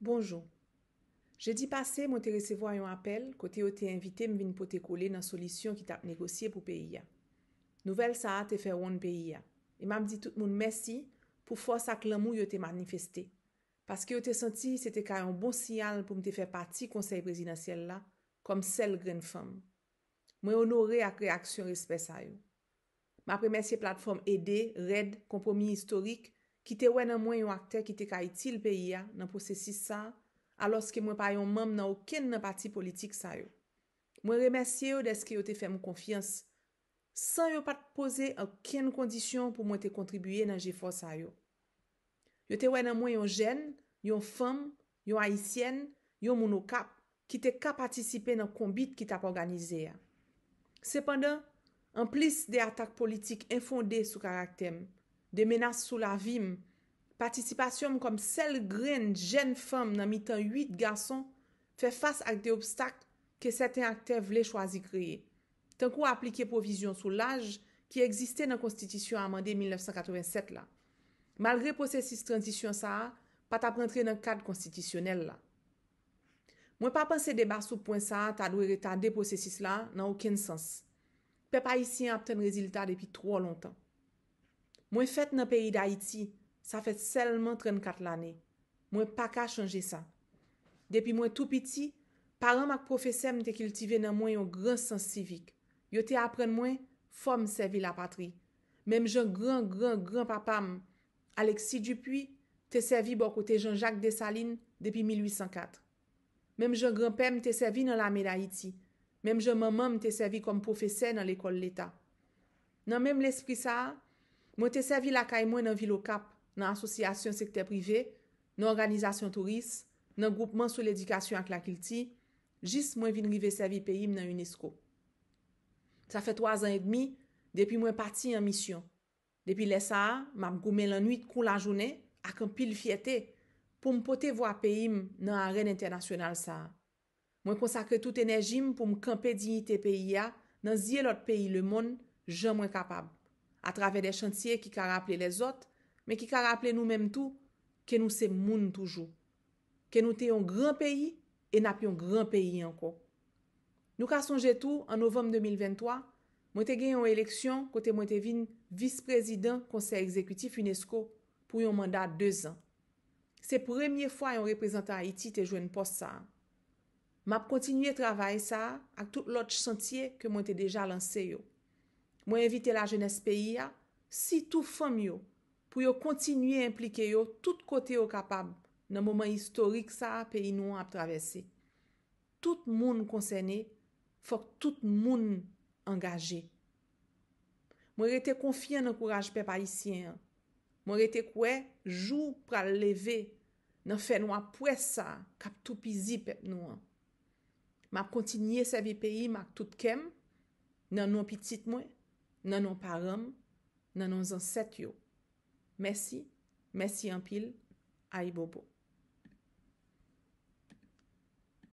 Bonjou, jè di pase mwen te resevo a yon apel kote yo te invite mwen vin pote kole nan solisyon ki tap negosye pou peyi ya. Nouvel sa a te fe woun peyi ya. E mam di tout moun mèsi pou fòs ak lan moun yo bon te manifesté. Paske yo te senti se te kare yon bon sial pou mwen te fe pati konsey prezidansyèl la kom sel gren fèm. Mwen onore ak reaksyon respes a yo. Ma premèsi e platforme Ede, Red, Kompromis Historik, ki te wè nan mwen yon akter ki te kaiti l peyi ya nan posesi sa, alos ke mwen pa yon mèm nan ouken nan pati politik sa yo. Mwen remersye yo deske yo te fèm konfians, san yo pat pose akken kondisyon pou mwen te kontribuyen nan jifon sa yo. Yo te wè nan mwen yon jen, yon fem, yon haisyen, yon mounokap, ki te ka patisipe nan kombit ki tap organize ya. Sepanda, an plis de atak politik enfonde sou karak tem, de menas sou la vim, patisipasyonm kom sel gren jen fem nan mitan 8 gason fe fas ak de obstak ke seten akte vle chwazi kreye. Tan kou aplike provision sou l'aj ki egziste nan konstitisyon amande 1987 la. Malre posesis transisyon sa a, pat ap rentre nan kad konstitisyonel la. Mwen pa panse deba sou pwen sa a ta dwe reta de posesis la nan ouken sens. Pe pa isi ap ten rezilita depi tro lontan. Mwen fèt nan peri d'Haïti, sa fèt selman 34 l'anè. Mwen pa ka chanje sa. Depi mwen tout piti, param ak professem te kiltive nan mwen yon gran sens civik. Yo te apren mwen, fòm servi la patri. Mem jen gran, gran, gran papam, Aleksi Dupuis, te servi bokote Jean-Jacques Dessalines depi 1804. Mem jen gran pem te servi nan l'ame d'Haïti. Mem jen mamam te servi kom professem nan l'ekol l'Etat. Nan mem l'esprit sa a, Mwen te sevi lakay mwen nan Vilocap, nan asosyasyon sekte privé, nan organizasyon touris, nan goupman sou l'edikasyon ak la kilti, jis mwen vinrive sevi peyim nan UNESCO. Sa fe 3 an et demi, depi mwen pati an misyon. Depi lè sa, mam goumen lan nwit kou la jounè ak an pil fietè pou m potè vwa peyim nan aren internasyonal sa. Mwen konsakre tout enerjim pou m kempe dignite peyi ya nan zye lot peyi le moun jan mwen kapab. a travè de chantye ki ka rapple le zot, men ki ka rapple nou menm tou, ke nou se moun toujou. Ke nou te yon gran peyi, e nap yon gran peyi anko. Nou ka sonje tou, an Novom 2023, mwen te gen yon eleksyon, kote mwen te vin vis prezident konser ekzekutif UNESCO, pou yon mandat 2 an. Se premye fwa yon reprezentant Haiti te jwen post sa. M ap kontinye travay sa, ak tout lot chantye ke mwen te deja lansè yo. Mwen evite la jenese peyi ya, si tou fom yo, pou yo kontinye implike yo tout kote yo kapab nan mouman istorik sa peyi nou ap travese. Tout moun konsene, fok tout moun angaje. Mwen rete konfyan nan kouraj pe pa isyen. Mwen rete kwe jou pral leve nan fè nou ap wesa kap tout pizi pep nou an. Mwen kontinye seve peyi mak tout kem nan nou ap pitit mwen. nanon pa ram, nanon zan set yo. Mèsi, mèsi an pil, aibopo.